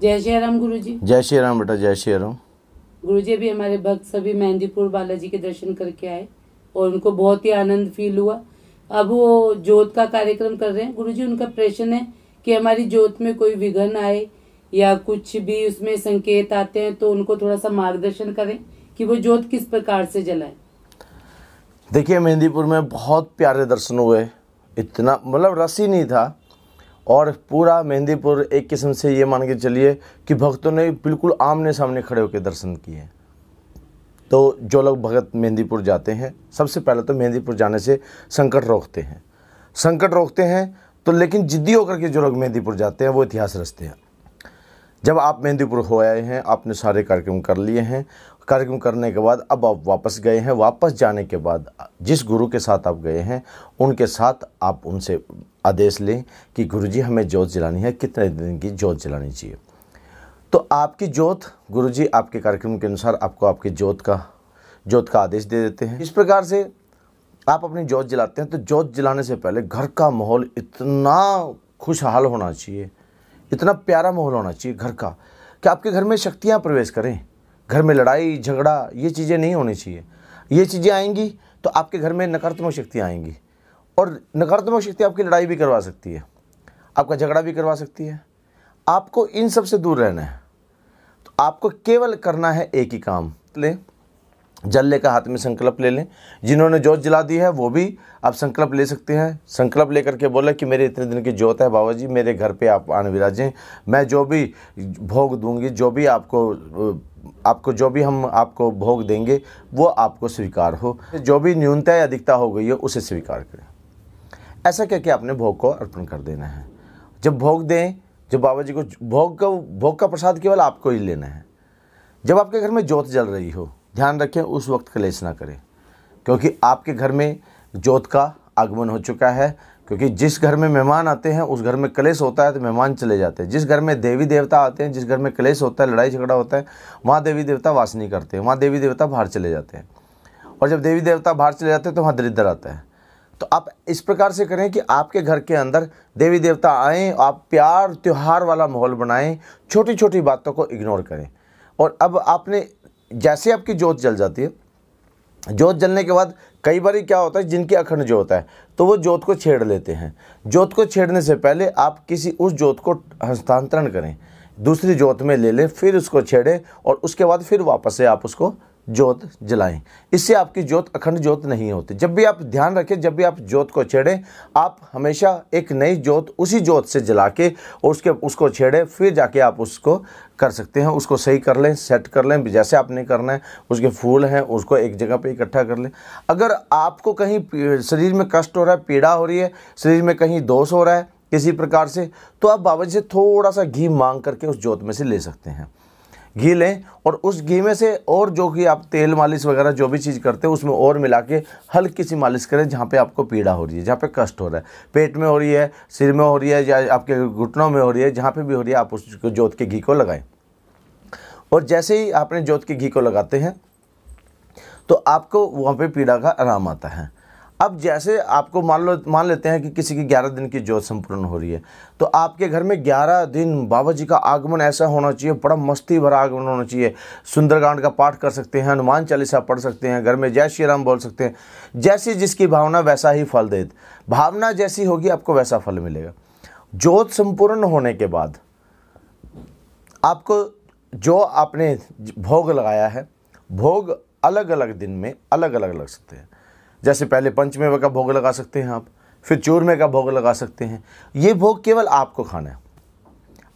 जय श्री राम गुरु जी जय श्री राम बेटा जय श्री राम गुरु जी अभी हमारे भक्त सभी मेहंदीपुर बालाजी के दर्शन करके आए और उनको बहुत ही आनंद फील हुआ अब वो जोत का कार्यक्रम कर रहे हैं गुरु जी उनका प्रश्न है कि हमारी जोत में कोई विघन आए या कुछ भी उसमें संकेत आते हैं तो उनको थोड़ा सा मार्गदर्शन करें कि वो जोत किस प्रकार से जलाए देखिए मेहंदीपुर में बहुत प्यारे दर्शन हुए इतना मतलब रस ही नहीं था और पूरा मेहंदीपुर एक किस्म से ये मान के चलिए कि भक्तों ने बिल्कुल आमने सामने खड़े होकर दर्शन किए तो जो लोग भगत मेहंदीपुर जाते हैं सबसे पहले तो मेहंदीपुर जाने से संकट रोकते हैं संकट रोकते हैं तो लेकिन जिद्दी होकर के जो लोग मेहंदीपुर जाते हैं वो इतिहास रचते हैं जब आप मेहंदीपुर हो आए हैं आपने सारे कार्यक्रम कर लिए हैं कार्यक्रम करने के बाद अब आप वापस गए हैं वापस जाने के बाद जिस गुरु के साथ आप गए हैं उनके साथ आप उनसे आदेश लें कि गुरुजी हमें जोत जलानी है कितने दिन की जोत जलानी चाहिए तो आपकी जोत गुरुजी आपके कार्यक्रम के अनुसार आपको आपकी जोत का जोत का आदेश दे देते हैं इस प्रकार से आप अपनी जोत जलाते हैं तो जोत जलाने से पहले घर का माहौल इतना खुशहाल होना चाहिए इतना प्यारा माहौल होना चाहिए घर का कि आपके घर में शक्तियाँ प्रवेश करें घर में लड़ाई झगड़ा ये चीज़ें नहीं होनी चाहिए ये चीज़ें आएंगी तो आपके घर में नकारात्मक शक्तियाँ आएंगी और नकारात्मक शक्ति आपकी लड़ाई भी करवा सकती है आपका झगड़ा भी करवा सकती है आपको इन सब से दूर रहना है तो आपको केवल करना है एक ही काम लें जल का हाथ में संकल्प ले लें जिन्होंने जोत जला दी है वो भी आप संकल्प ले सकते हैं संकल्प लेकर के बोला कि मेरे इतने दिन की जोत है बाबा जी मेरे घर पे आप आन विराजें मैं जो भी भोग दूंगी जो भी आपको आपको जो भी हम आपको भोग देंगे वो आपको स्वीकार हो जो भी न्यूनता या अधिकता हो गई हो उसे स्वीकार करें ऐसा करके आपने भोग को अर्पण कर देना है जब भोग दें जब बाबा जी को भोग का भोग का प्रसाद केवल आपको ही लेना है जब आपके घर में जोत जल रही हो ध्यान रखें उस वक्त कलेश ना करें क्योंकि आपके घर में जोत का आगमन हो चुका है क्योंकि जिस घर में मेहमान आते हैं उस घर में कलेश होता है तो मेहमान चले जाते हैं जिस घर में देवी देवता आते हैं जिस घर में कलेश होता है लड़ाई झगड़ा होता है वहाँ देवी देवता वास नहीं करते हैं वहाँ देवी देवता बाहर चले जाते हैं और जब देवी देवता बाहर चले जाते हैं तो वहाँ दरिद्र आता है तो आप इस प्रकार से करें कि आपके घर के अंदर देवी देवता आएँ आप प्यार त्यौहार वाला माहौल बनाएं छोटी छोटी बातों को इग्नोर करें और अब आपने जैसे आपकी जोत जल जाती है जोत जलने के बाद कई बार क्या होता है जिनकी अखंड जोत है तो वो जोत को छेड़ लेते हैं जोत को छेड़ने से पहले आप किसी उस जोत को हस्तांतरण करें दूसरी जोत में ले लें फिर उसको छेड़ें और उसके बाद फिर वापस से आप उसको जोत जलाएं इससे आपकी जोत अखंड जोत नहीं होती जब भी आप ध्यान रखें जब भी आप जोत को छेड़ें आप हमेशा एक नई जोत उसी जोत से जला के और उसके उसको छेड़ें फिर जाके आप उसको कर सकते हैं उसको सही कर लें सेट कर लें जैसे आपने करना है उसके फूल हैं उसको एक जगह पे इकट्ठा कर लें अगर आपको कहीं शरीर में कष्ट हो रहा है पीड़ा हो रही है शरीर में कहीं दोष हो रहा है किसी प्रकार से तो आप बाबा जी से थोड़ा सा घी मांग करके उस जोत में से ले सकते हैं घी लें और उस घी में से और जो कि आप तेल मालिश वगैरह जो भी चीज़ करते हैं उसमें और मिला के हल्की सी मालिश करें जहाँ पे आपको पीड़ा हो रही है जहाँ पे कष्ट हो रहा है पेट में हो रही है सिर में हो रही है या आपके घुटनों में हो रही है जहाँ पे भी हो रही है आप उस जोत के घी को लगाएं और जैसे ही आपने जोत के घी को लगाते हैं तो आपको वहाँ पर पीड़ा का आराम आता है अब जैसे आपको मान लो मान लेते हैं कि किसी की ग्यारह दिन की जोत संपूर्ण हो रही है तो आपके घर में ग्यारह दिन बाबा जी का आगमन ऐसा होना चाहिए बड़ा मस्ती भरा आगमन होना चाहिए सुंदरकांड का पाठ कर सकते हैं हनुमान चालीसा पढ़ सकते हैं घर में जय श्री राम बोल सकते हैं जैसी जिसकी भावना वैसा ही फल दे भावना जैसी होगी आपको वैसा फल मिलेगा जोत संपूर्ण होने के बाद आपको जो आपने भोग लगाया है भोग अलग अलग दिन में अलग अलग लग सकते हैं जैसे पहले पंचमेव का भोग लगा सकते हैं आप फिर चूरमे का भोग लगा सकते हैं ये भोग केवल आपको खाना है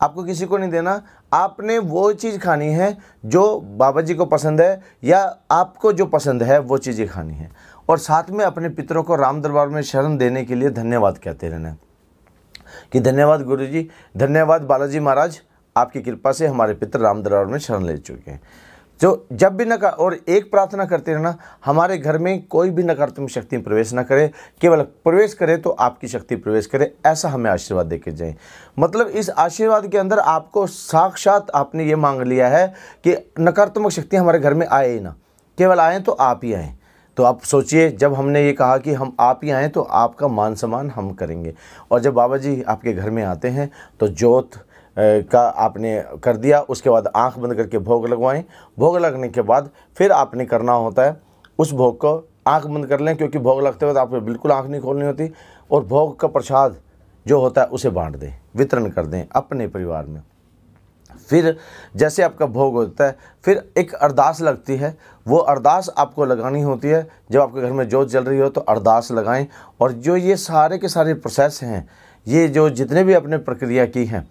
आपको किसी को नहीं देना आपने वो चीज़ खानी है जो बाबा जी को पसंद है या आपको जो पसंद है वो चीज़ें खानी है और साथ में अपने पितरों को राम दरबार में शरण देने के लिए धन्यवाद कहते रहना कि धन्यवाद गुरु जी धन्यवाद बालाजी महाराज आपकी कृपा से हमारे पितर राम दरबार में शरण ले चुके हैं जो जब भी नकार और एक प्रार्थना करते रहना हमारे घर में कोई भी नकारात्मक शक्ति प्रवेश ना करे केवल प्रवेश करे तो आपकी शक्ति प्रवेश करे ऐसा हमें आशीर्वाद दे के जाए मतलब इस आशीर्वाद के अंदर आपको साक्षात आपने ये मांग लिया है कि नकारात्मक शक्ति हमारे घर में आए ही ना केवल आए तो आप ही आएँ तो आप सोचिए जब हमने ये कहा कि हम आप ही आएँ तो आपका मान सम्मान हम करेंगे और जब बाबा जी आपके घर में आते हैं तो जोत का आपने कर दिया उसके बाद आंख बंद करके भोग लगवाएं भोग लगने के बाद फिर आपने करना होता है उस भोग को आंख बंद कर लें क्योंकि भोग लगते वक्त आपको बिल्कुल आंख नहीं खोलनी होती और भोग का प्रसाद जो होता है उसे बांट दें वितरण कर दें अपने परिवार में फिर जैसे आपका भोग होता है फिर एक अरदास लगती है वो अरदास आपको लगानी होती है जब आपके घर में जोत जल रही हो तो अरदास लगाएं और जो ये सारे के सारे प्रोसेस हैं ये जो जितने भी अपने प्रक्रिया की हैं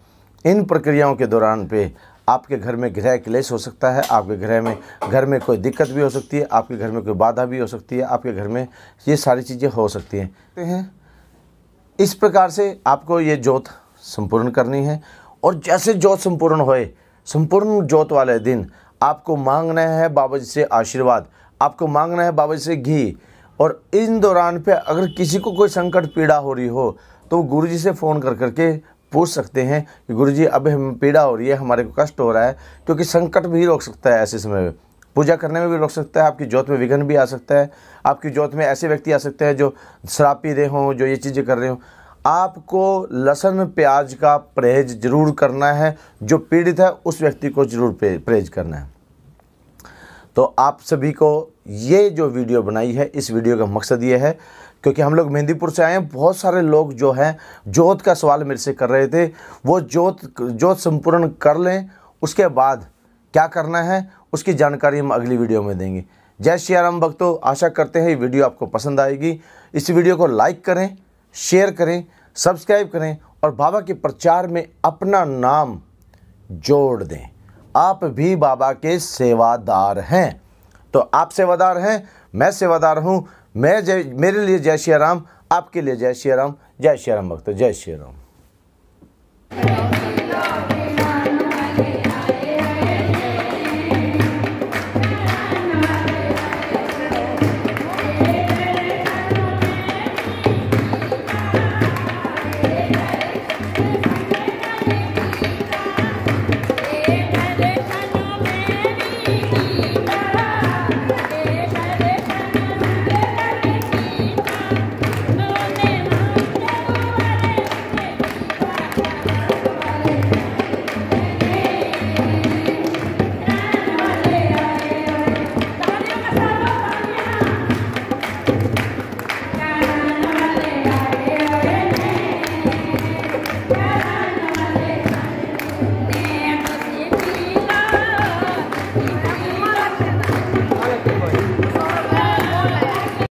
इन प्रक्रियाओं के दौरान पे आपके घर में गृह क्लेश हो सकता है आपके गृह में घर में कोई दिक्कत भी हो सकती है आपके घर में कोई बाधा भी हो सकती है आपके घर में ये सारी चीज़ें हो सकती तो हैं इस प्रकार से आपको ये जोत संपूर्ण करनी है और जैसे जोत संपूर्ण होए संपूर्ण जोत वाले दिन आपको मांगना है बाबा जी से आशीर्वाद आपको मांगना है बाबा जी से घी और इन दौरान पे अगर किसी को कोई संकट पीड़ा हो रही हो तो गुरु जी से फ़ोन कर करके पूछ सकते हैं कि गुरु जी अब हम पीड़ा हो रही है हमारे को कष्ट हो रहा है क्योंकि संकट भी रोक सकता है ऐसे समय में पूजा करने में भी रोक सकता है आपकी जोत में विघ्न भी आ सकता है आपकी जोत में ऐसे व्यक्ति आ सकते हैं जो शराब पी रहे हों जो ये चीज़ें कर रहे हों आपको लहसन प्याज का परहेज जरूर करना है जो पीड़ित है उस व्यक्ति को जरूर परहेज करना है तो आप सभी को ये जो वीडियो बनाई है इस वीडियो का मकसद ये है क्योंकि हम लोग मेहंदीपुर से आए हैं बहुत सारे लोग जो हैं जोत का सवाल मेरे से कर रहे थे वो जोत जोत संपूर्ण कर लें उसके बाद क्या करना है उसकी जानकारी हम अगली वीडियो में देंगे जय श्री राम भक्तों आशा करते हैं ये वीडियो आपको पसंद आएगी इस वीडियो को लाइक करें शेयर करें सब्सक्राइब करें और बाबा के प्रचार में अपना नाम जोड़ दें आप भी बाबा के सेवादार हैं तो आप सेवादार हैं मैं सेवादार हूँ मैं जय मेरे लिए जय श्री राम आपके लिए जय श्री राम जय श्री राम भक्त जय श्री राम